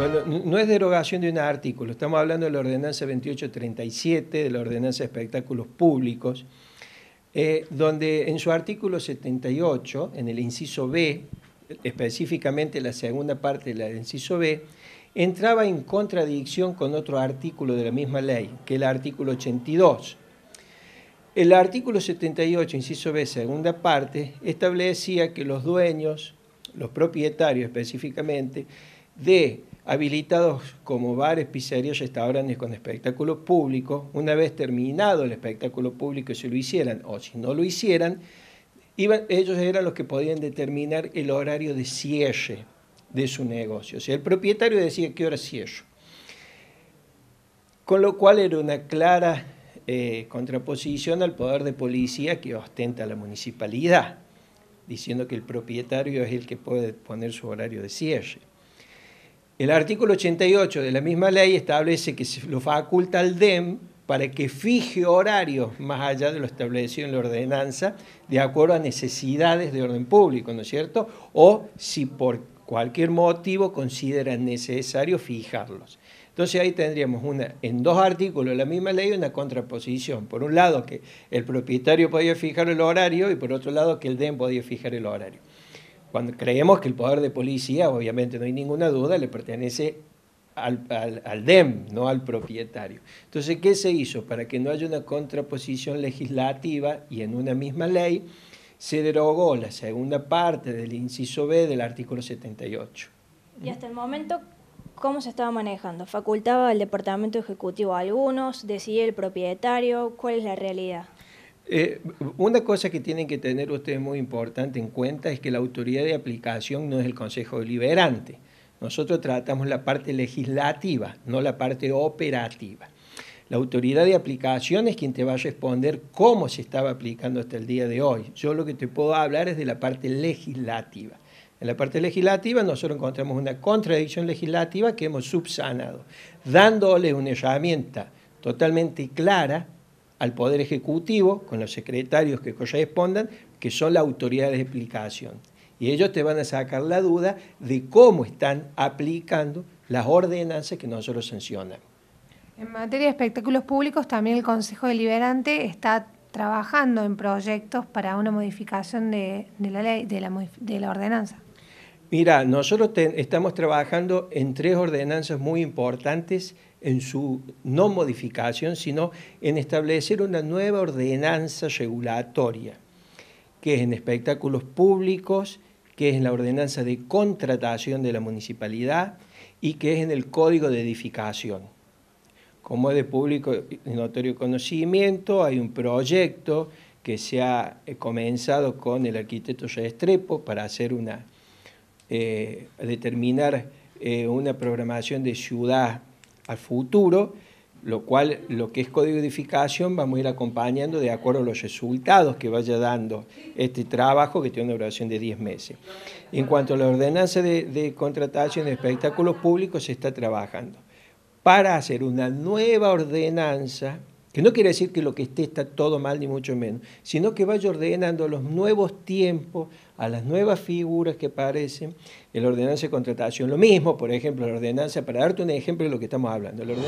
Bueno, no es derogación de un artículo, estamos hablando de la ordenanza 2837, de la ordenanza de espectáculos públicos, eh, donde en su artículo 78, en el inciso B, específicamente la segunda parte del inciso B, entraba en contradicción con otro artículo de la misma ley, que es el artículo 82. El artículo 78, inciso B, segunda parte, establecía que los dueños, los propietarios específicamente, de habilitados como bares, pizzerías, restaurantes con espectáculo público, una vez terminado el espectáculo público, si lo hicieran o si no lo hicieran, ellos eran los que podían determinar el horario de cierre de su negocio. O sea, el propietario decía qué hora cierre. Con lo cual era una clara eh, contraposición al poder de policía que ostenta la municipalidad, diciendo que el propietario es el que puede poner su horario de cierre. El artículo 88 de la misma ley establece que se lo faculta al DEM para que fije horarios más allá de lo establecido en la ordenanza de acuerdo a necesidades de orden público, ¿no es cierto? O si por cualquier motivo considera necesario fijarlos. Entonces ahí tendríamos una, en dos artículos de la misma ley una contraposición. Por un lado que el propietario podía fijar el horario y por otro lado que el DEM podía fijar el horario. Cuando creemos que el poder de policía, obviamente no hay ninguna duda, le pertenece al, DEM, no al propietario. Entonces, ¿qué se hizo? Para que no haya una contraposición legislativa y en una misma ley, se derogó la segunda parte del inciso B del artículo 78. Y hasta el momento, ¿cómo se estaba manejando? ¿Facultaba el departamento ejecutivo a algunos? decía el propietario? ¿Cuál es la realidad? Eh, una cosa que tienen que tener ustedes muy importante en cuenta es que la autoridad de aplicación no es el Consejo Deliberante. Nosotros tratamos la parte legislativa, no la parte operativa. La autoridad de aplicación es quien te va a responder cómo se estaba aplicando hasta el día de hoy. Yo lo que te puedo hablar es de la parte legislativa. En la parte legislativa nosotros encontramos una contradicción legislativa que hemos subsanado, dándole una herramienta totalmente clara al Poder Ejecutivo, con los secretarios que correspondan, que son la autoridad de explicación. Y ellos te van a sacar la duda de cómo están aplicando las ordenanzas que nosotros sancionamos. En materia de espectáculos públicos, también el Consejo Deliberante está trabajando en proyectos para una modificación de, la ley, de la ordenanza. Mira, nosotros estamos trabajando en tres ordenanzas muy importantes en su no modificación, sino en establecer una nueva ordenanza regulatoria, que es en espectáculos públicos, que es en la ordenanza de contratación de la municipalidad y que es en el código de edificación. Como es de público y notorio conocimiento, hay un proyecto que se ha eh, comenzado con el arquitecto Restrepo para hacer una eh, determinar eh, una programación de ciudad al futuro, lo cual lo que es código vamos a ir acompañando de acuerdo a los resultados que vaya dando este trabajo que tiene una duración de 10 meses. En cuanto a la ordenanza de contratación de espectáculos públicos, se está trabajando para hacer una nueva ordenanza que no quiere decir que lo que esté está todo mal, ni mucho menos, sino que vaya ordenando los nuevos tiempos, a las nuevas figuras que aparecen en la ordenanza de contratación. Lo mismo, por ejemplo, la ordenanza, para darte un ejemplo de lo que estamos hablando.